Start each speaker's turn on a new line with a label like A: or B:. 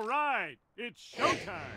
A: All right, it's showtime!